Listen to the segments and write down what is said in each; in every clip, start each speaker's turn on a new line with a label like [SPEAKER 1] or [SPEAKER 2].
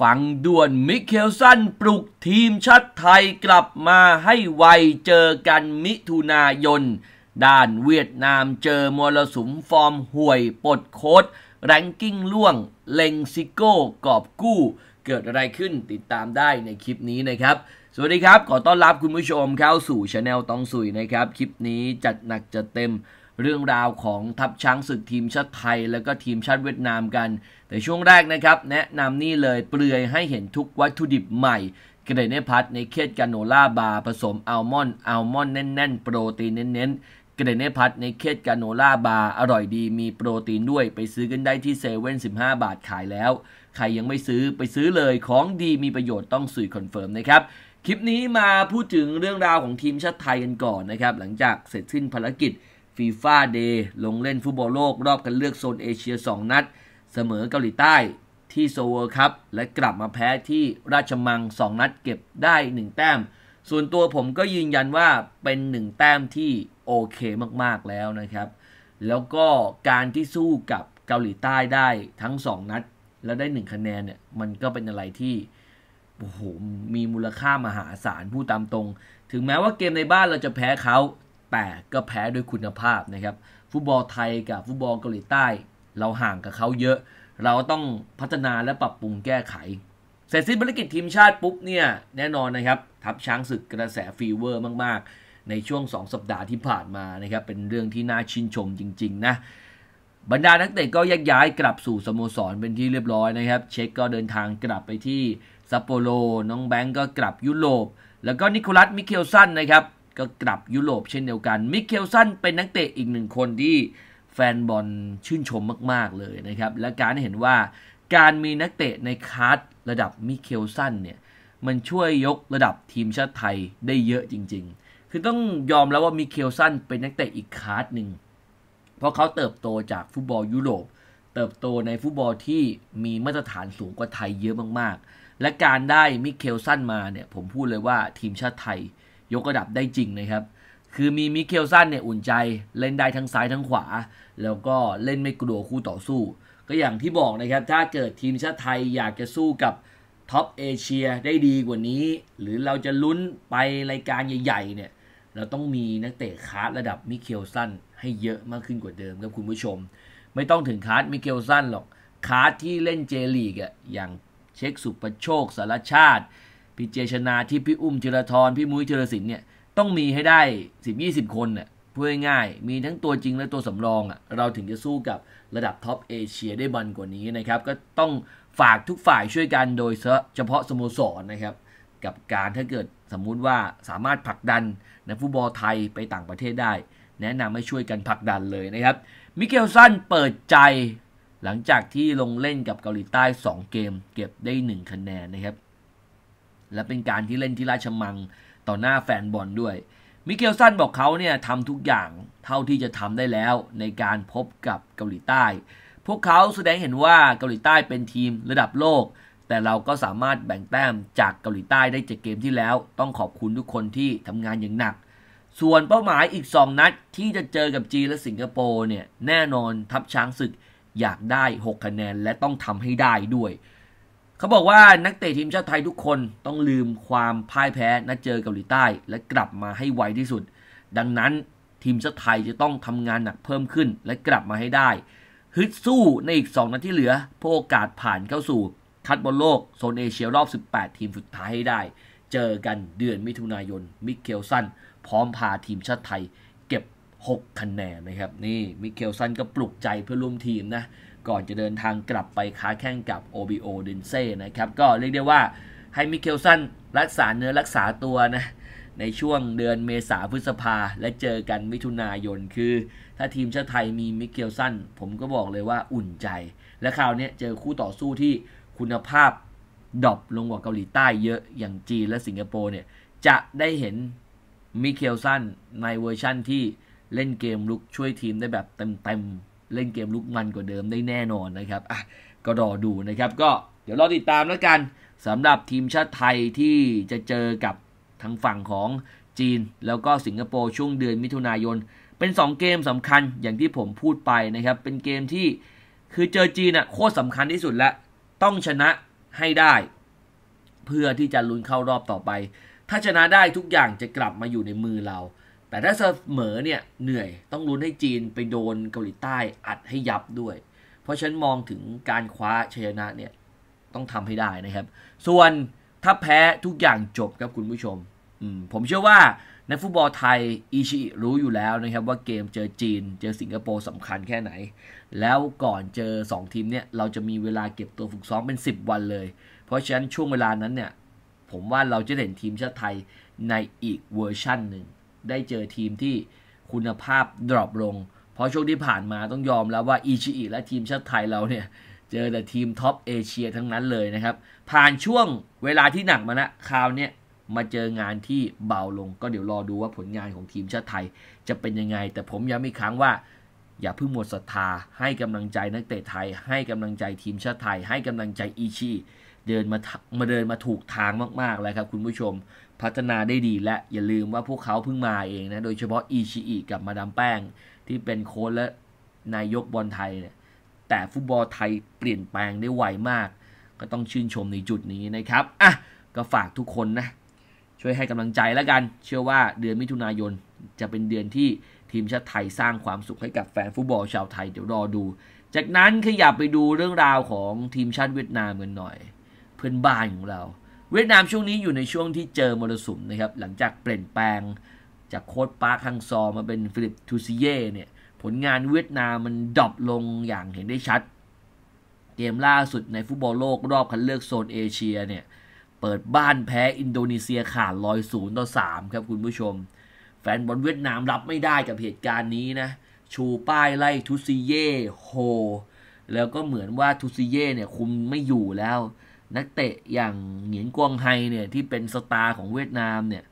[SPEAKER 1] ฟังด่วนมิเคลสันปลุกทีมชาติไทยกลับมาให้ไวเจอกันมิถุนายนด้านเวียดนามเจอมรสุมฟอร์มห่วยปลดโค้ดแรงกิ้งล่วงเลงซิโก้กอบกู้ เกิดอะไรขึ้นติดตามได้ในคลิปนี้นะครับ สวัสดีครับขอต้อนรับคุณผู้ชมเข้าสู่ช anel ต้องสุยนะครับ คลิปนี้จัดหนักจัดเต็มเรื่องราวของทัพช้างศึกทีมชาติไทยแล้วก็ทีมชาติเวียดนามกัน แต่ช่วงแรกนะครับ แนะนำนี่เลยเปลือยให้เห็นทุกวัตถุดิบใหม่กระเดนพัดในเคสกาโนล่าบาร์ผสมอัลมอนด์อัลมอนด์แน่นๆ โปรตีนเน้นๆกระเดนพัดในเคสกาโนล่าบาร์อร่อยดีมีโปรตีนด้วยไปซื้อกันได้ที่เซเว่นสิบห้าบาทขายแล้ว ใครยังไม่ซื้อไปซื้อเลยของดีมีประโยชน์ต้องสื่อคอนเฟิร์มนะครับคลิปนี้มาพูดถึงเรื่องราวของทีมชาติไทยกันก่อนนะครับหลังจากเสร็จสิ้นภารกิจฟีฟ่าเดย์ลงเล่นฟุตบอลโลก รอบกันเลือกโซนเอเชีย 2 นัด เสมอเกาหลีใต้ที่โซเวอร์ครับและกลับมาแพ้ที่ราชมัง 2 นัดเก็บได้ 1 แต้ม ส่วนตัวผมก็ยืนยันว่าเป็น 1 แต้มที่โอเคมากๆแล้วนะครับ แล้วก็การที่สู้กับเกาหลีใต้ได้ทั้ง 2 นัด แล้วได้ 1 คะแนนเนี่ยมันก็เป็นอะไรที่ โอ้โหมีมูลค่ามหาศาลผู้ตามตรง ถึงแม้ว่าเกมในบ้านเราจะแพ้เขาแต่ก็แพ้ด้วยคุณภาพนะครับ ฟุตบอลไทยกับฟุตบอลเกาหลีใต้ เราห่างกับเขาเยอะ เราต้องพัฒนาและปรับปรุงแก้ไข เสร็จสิ้นภารกิจทีมชาติปุ๊บเนี่ย แน่นอนนะครับ ทับช้างศึกกระแสฟีเวอร์มาก ๆ ในช่วง 2 สัปดาห์ที่ผ่านมานะครับ เป็นเรื่องที่น่าชื่นชมจริง ๆ นะ บรรดานักเตะก็แยกย้ายกลับสู่สโมสรเป็นที่เรียบร้อยนะครับ เช็คก็เดินทางกลับไปที่ซัปโปโรน้องแบงก์ก็กลับยุโรปแล้วก็นิโคลัสมิเคลสันนะครับก็กลับยุโรปเช่นเดียวกัน มิเคลสัน เป็นนักเตะอีกหนึ่งคนที่แฟนบอลชื่นชมมากๆเลยนะครับ และการเห็นว่าการมีนักเตะในคัสระดับมิเคลสันเนี่ย มันช่วยยกระดับทีมชาติไทยได้เยอะจริงๆ คือต้องยอมแล้วว่ามิเคลสันเป็นนักเตะอีกคัสหนึ่ง เพราะเขาเติบโตจากฟุตบอลยุโรป เติบโตในฟุตบอลที่มีมาตรฐานสูงกว่าไทยเยอะมากๆ และการได้มิเคลสันมาเนี่ย ผมพูดเลยว่าทีมชาติไทยยกระดับได้จริงนะครับ คือมีมิเคลสันเนี่ยอุ่นใจ เล่นได้ทั้งซ้ายทั้งขวา แล้วก็เล่นไม่กลัวคู่ต่อสู้ ก็อย่างที่บอกนะครับ ถ้าเกิดทีมชาติไทยอยากจะสู้กับท็อปเอเชียได้ดีกว่านี้ หรือเราจะลุ้นไปรายการใหญ่ๆเนี่ย เราต้องมีนักเตะคาร์ดระดับมิเคลสันให้เยอะมากขึ้นกว่าเดิมครับคุณผู้ชม ไม่ต้องถึงคาร์ดมิเคลสันหรอกคาร์ดที่เล่นเจลีกอะอย่างเช็คสุปโชคสารชาติพี่เจชนาที่พี่อุ้มจีรทรพี่มุ้ยเีรศิลป์เนี่ยต้องมีให้ได้สิบยี่สิบคนเนี่ยพูดง่ายมีทั้งตัวจริงและตัวสำรองอ่ะเราถึงจะสู้กับระดับท็อปเอเชียได้บันกว่านี้นะครับ ก็ต้องฝากทุกฝ่ายช่วยกันโดยเฉพาะสโมสรนะครับ กับการถ้าเกิดสมมุติว่าสามารถผลักดันนักฟุตบอลไทยไปต่างประเทศได้ แนะนำให้ช่วยกันผลักดันเลยนะครับมิเกลสันเปิดใจหลังจากที่ลงเล่นกับเกาหลีใต้ 2 เกม เก็บได้ 1 คะแนนนะครับและเป็นการที่เล่นที่ราชมังต่อหน้าแฟนบอลด้วย มิเกลสันบอกเขาเนี่ยทำทุกอย่างเท่าที่จะทำได้แล้วในการพบกับเกาหลีใต้ พวกเขาแสดงเห็นว่าเกาหลีใต้เป็นทีมระดับโลก แต่เราก็สามารถแบ่งแต้มจากเกาหลีใต้ได้จากเกมที่แล้ว ต้องขอบคุณทุกคนที่ทำงานอย่างหนัก ส่วนเป้าหมายอีก 2 นัดที่จะเจอกับจีนและสิงคโปร์เนี่ยแน่นอนทัพช้างศึกอยากได้ 6 คะแนนและต้องทำให้ได้ด้วยเขาบอกว่านักเตะทีมชาติไทยทุกคนต้องลืมความพ่ายแพ้นัดเจอเกาหลีใต้ และกลับมาให้ไวที่สุด ดังนั้นทีมชาติไทยจะต้องทำงานหนักเพิ่มขึ้น และกลับมาให้ได้ฮึดสู้ในอีก2นัดที่เหลือเพื่อโอกาสผ่านเข้าสู่คัดบอลโลกโซนเอเชียรอบ 18 ทีมสุดท้ายให้ได้ เจอกันเดือนมิถุนายนมิเกลสันพร้อมพาทีมชาติไทย เก็บ6คะแนนนะครับนี่มิเกลสันก็ปลุกใจเพื่อร่วมทีมนะก่อนจะเดินทางกลับไปค้าแข่งกับ OBO ดินเซนะครับ ก็เรียกได้ว่าให้มิเคลสันรักษาเนื้อรักษาตัวนะ ในช่วงเดือนเมษาพฤษภา และเจอกันมิถุนายน คือ ถ้าทีมชาติไทยมีมิเกลสัน ผมก็บอกเลยว่าอุ่นใจ และคราวนี้เจอคู่ต่อสู้ที่คุณภาพดรอปลงกว่าเกาหลีใต้เยอะอย่างจีนและสิงคโปร์เนี่ย จะได้เห็นมิเกลสันในเวอร์ชั่นที่เล่นเกมลุกช่วยทีมได้แบบเต็มๆเล่นเกมลุกมันกว่าเดิมได้แน่นอนนะครับอ่ะก็รอดูนะครับ ก็เดี๋ยวรอติดตามแล้วกันสำหรับทีมชาติไทยที่จะเจอกับทางฝั่งของจีน แล้วก็สิงคโปร์ช่วงเดือนมิถุนายนเป็น 2 เกมสำคัญอย่างที่ผมพูดไปนะครับ เป็นเกมที่คือเจอจีนอะ่ะโคตรสำคัญที่สุดและต้องชนะให้ได้ เพื่อที่จะลุ้นเข้ารอบต่อไป ถ้าชนะได้ทุกอย่างจะกลับมาอยู่ในมือเราแต่ถ้าเสมอเนี่ยเหนื่อยต้องลุ้นให้จีนไปโดนเกาหลีใต้อัดให้ยับด้วย เพราะฉันมองถึงการคว้าชัยชนะเนี่ยต้องทำให้ได้นะครับ ส่วนถ้าแพ้ทุกอย่างจบครับคุณผู้ชมมผมเชื่อว่าในฟุตบอลไทยอิชิ รู้อยู่แล้วนะครับว่าเกมเจอจีน เจอสิงคโปร์สำคัญแค่ไหน แล้วก่อนเจอ 2 ทีมเนี่ยเราจะมีเวลาเก็บตัวฝึกซ้อมเป็น10 วันเลย เพราะฉะนั้นช่วงเวลานั้นเนี่ยผมว่าเราจะเห็นทีมชาติไทยในอีกเวอร์ชั่นหนึ่งได้เจอทีมที่คุณภาพดรอปลง เพราะช่วงที่ผ่านมาต้องยอมแล้วว่าอิชิอิและทีมชาติไทยเราเนี่ยเจอแต่ทีมท็อปเอเชียทั้งนั้นเลยนะครับ ผ่านช่วงเวลาที่หนักมาละคราวเนี้ยมาเจองานที่เบาลงก็เดี๋ยวรอดูว่าผลงานของทีมชาติไทย จะเป็นยังไง แต่ผมย้ำอีกครั้งว่า อย่าเพิ่งหมดศรัทธาให้กำลังใจนักเตะไทย ให้กำลังใจทีมชาติไทย ให้กำลังใจอีชีเดินมามาเดินมาถูกทางมากๆแล้วครับคุณผู้ชม พัฒนาได้ดีและอย่าลืมว่าพวกเขาเพิ่งมาเองนะ โดยเฉพาะอีชิอิกับมาดามแป้ง ที่เป็นโค้ชและนายกบอลไทยเนี่ยแต่ฟุตบอลไทยเปลี่ยนแปลงได้ไวมาก ก็ต้องชื่นชมในจุดนี้นะครับ อ่ะ ก็ฝากทุกคนนะ ช่วยให้กำลังใจแล้วกัน เชื่อว่าเดือนมิถุนายนจะเป็นเดือนที่ทีมชาติไทยสร้างความสุขให้กับแฟนฟุตบอลชาวไทยเดี๋ยวรอดู จากนั้นขยับไปดูเรื่องราวของทีมชาติเวียดนามกันหน่อยเพื่อนบ้านของเรา เวียดนามช่วงนี้อยู่ในช่วงที่เจอมรสุมนะครับ หลังจากเปลี่ยนแปลง จากโค้ดปาร์คฮังซอมาเป็นฟิลิปทูซิเย่เนี่ยผลงานเวียดนามมันดรอปลงอย่างเห็นได้ชัด เกมล่าสุดในฟุตบอลโลกรอบคัดเลือกโซนเอเชียเนี่ย เปิดบ้านแพ้อินโดนีเซียขาดลอยศูนย์ต่อสามครับคุณผู้ชม แฟนบอลเวียดนามรับไม่ได้กับเหตุการณ์นี้นะ ชูป้ายไล่ทุซิเย่โฮ แล้วก็เหมือนว่าทุซิเย่เนี่ยคุมไม่อยู่แล้วนักเตะ อย่างเหงียนกวงไฮเนี่ย ที่เป็นสตาร์ของเวียดนามเนี่ย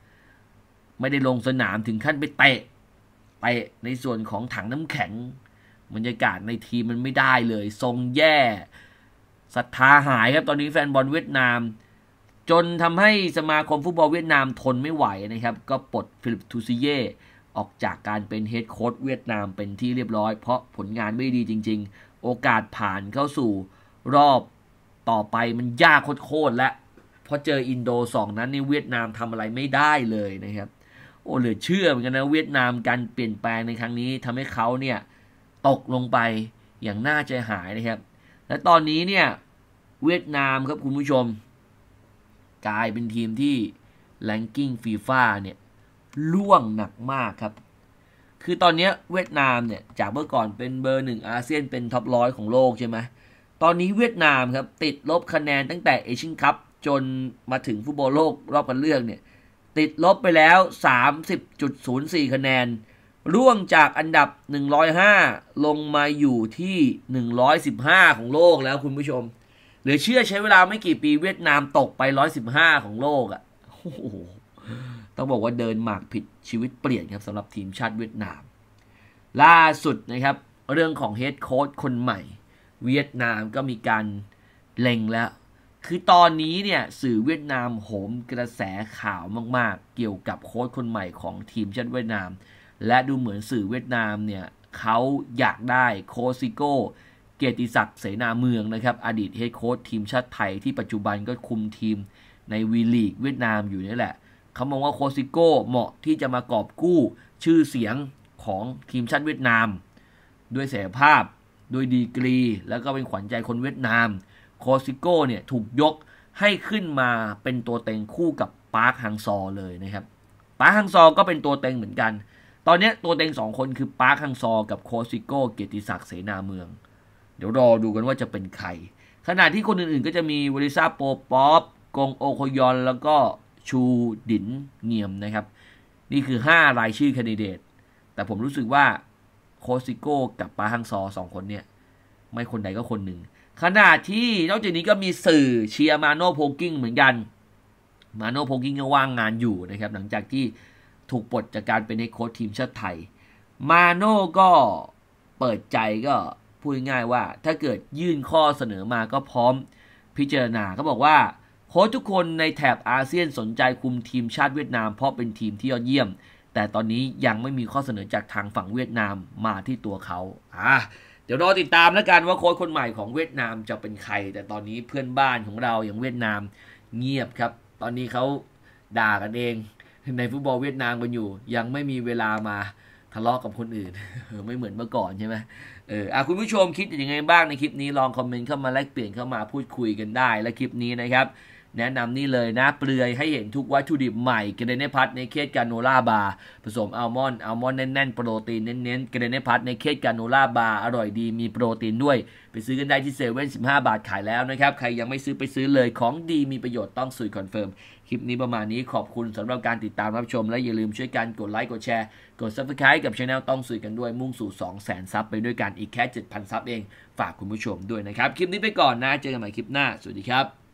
[SPEAKER 1] ไม่ได้ลงสนามถึงขั้นไปเตะเตะในส่วนของถังน้ำแข็ง บรรยากาศในทีมมันไม่ได้เลย ทรงแย่ศรัทธาหายครับตอนนี้แฟนบอลเวียดนาม จนทำให้สมาคมฟุตบอลเวียดนามทนไม่ไหวนะครับก็ปลดฟิลิปทูซิเย่ออกจากการเป็นเฮดโค้ชเวียดนามเป็นที่เรียบร้อย เพราะผลงานไม่ดีจริงๆ โอกาสผ่านเข้าสู่รอบต่อไปมันยากโคตรและเพราะเจออินโดสองนั้นนี่เวียดนามทำอะไรไม่ได้เลยนะครับ โอ้เหลือเชื่อเหมือนกันนะ เวียดนามการเปลี่ยนแปลงในครั้งนี้ทำให้เขาเนี่ยตกลงไปอย่างน่าใจหายนะครับ และตอนนี้เนี่ยเวียดนามครับคุณผู้ชม กลายเป็นทีมที่แลนกิ้งฟีฟ่าเนี่ยล่วงหนักมากครับ คือตอนนี้เวียดนามเนี่ยจากเมื่อก่อนเป็นเบอร์หนึ่งอาเซียนเป็นท็อปร้อยของโลกใช่ไหมตอนนี้เวียดนามครับติดลบคะแนนตั้งแต่เอเชียนคัพจนมาถึงฟุตบอลโลก รอบกันเลือกเนี่ยติดลบไปแล้ว 30.04 คะแนน ร่วงจากอันดับ 105 ลงมาอยู่ที่ 115 ของโลกแล้วคุณผู้ชม หรือเชื่อใช้เวลาไม่กี่ปีเวียดนามตกไป 115 ของโลกอะ่ะต้องบอกว่าเดินหมากผิดชีวิตเปลี่ยนครับสำหรับทีมชาติเวียดนาม ล่าสุดนะครับ เรื่องของเฮดโค้ชคนใหม่เวียดนามก็มีการ เล็งแล้ว คือตอนนี้เนี่ย สื่อเวียดนามโหมกระแสข่าวมากๆ เกี่ยวกับโค้ชคนใหม่ของทีมชาติเวียดนาม และดูเหมือนสื่อเวียดนามเนี่ยเขาอยากได้โคซิโก้เกียรติศักดิ์เสนาเมืองนะครับ อดีตเฮดโค้ชทีมชาติไทยที่ปัจจุบันก็คุมทีมในวีลีกเวียดนามอยู่นี่แหละ เขามองว่าโคซิโก้เหมาะที่จะมากอบกู้ชื่อเสียงของทีมชาติเวียดนามด้วยเสีีภาพโดยดีกรีแล้วก็เป็นขวัญใจคนเวียดนาม โคซิโก้เนี่ย ถูกยกให้ขึ้นมาเป็นตัวเต็งคู่กับปาร์คฮังซอเลยนะครับ ปาร์คฮังซอก็เป็นตัวเต็งเหมือนกัน ตอนนี้ตัวเต็งสองคนคือปาร์คฮังซอ กับโคซิโก้เกียรติศักดิ์เสนาเมือง เดี๋ยวรอดูกันว่าจะเป็นใคร ขณะที่คนอื่นๆก็จะมีวริซาโปป๊อปกงโอโคยอนแล้วก็ชูดินเงียมนะครับ นี่คือ5รายชื่อคนดิเดตแต่ผมรู้สึกว่าโคสิโก้กับปาฮังซอสองคนเนี่ยไม่คนใดก็คนหนึ่งขณะที่นอกจากนี้ก็มีสื่อเชียร์มาโนโพกิ้งเหมือนกันมาโนโพกิ้งก็ว่างงานอยู่นะครับ หลังจากที่ถูกปลดจากการเป็นโค้ชทีมชาติไทย มาโนก็เปิดใจก็พูดง่ายว่า ถ้าเกิดยื่นข้อเสนอมาก็พร้อมพิจารณาเขาบอกว่า โค้ชทุกคนในแถบอาเซียนสนใจคุมทีมชาติเวียดนามเพราะเป็นทีมที่ยอดเยี่ยมแต่ตอนนี้ยังไม่มีข้อเสนอจากทางฝั่งเวียดนามมาที่ตัวเขาอ่ะเดี๋ยวรอติดตามแล้วกันว่าโค้ชคนใหม่ของเวียดนามจะเป็นใคร แต่ตอนนี้เพื่อนบ้านของเราอย่างเวียดนามเงียบครับ ตอนนี้เขาด่ากันเอง ในฟุตบอลเวียดนามกันอยู่ ยังไม่มีเวลามาทะเลาะกับคนอื่น ไม่เหมือนเมื่อก่อนใช่ไหมเอออคุณผู้ชมคิดยังไงบ้างในคลิปนี้ลองคอมเมนต์เข้ามาแลกเปลี่ยนเข้ามาพูดคุยกันได้และคลิปนี้นะครับแนะนำนี่เลยนะเปลือยให้เห็นทุกวัตถุดิบใหม่เกเรเนพัทในเคสกาโนล่าบาร์ผสมอัลมอนด์อัลมอนด์แน่นๆโปรตีนเน้นๆเกเรเนพัทในเคสกาโนล่าบาร์อร่อยดีมีโปรตีนด้วย ไปซื้อกันได้ที่เซเว่นสิบห้าบาทขายแล้วนะครับใครยังไม่ซื้อไปซื้อเลยของดีมีประโยชน์ต้องสุยคอนเฟิร์มคลิปนี้ประมาณนี้ขอบคุณสำหรับการติดตามรับชม และอย่าลืมช่วยกันกดไลค์กดแชร์กดซับสไครต์กับช anel ต้องสื่อกันด้วย มุ่งสู่ 200,000ซับไปด้วยกันอีกแค่7,000ซับเองฝากคุณผู้ชมด้วยนะครับคลิปนี้ไปก่อนนะเจอกันใหม่คลิปหน้าสวัสดีครับ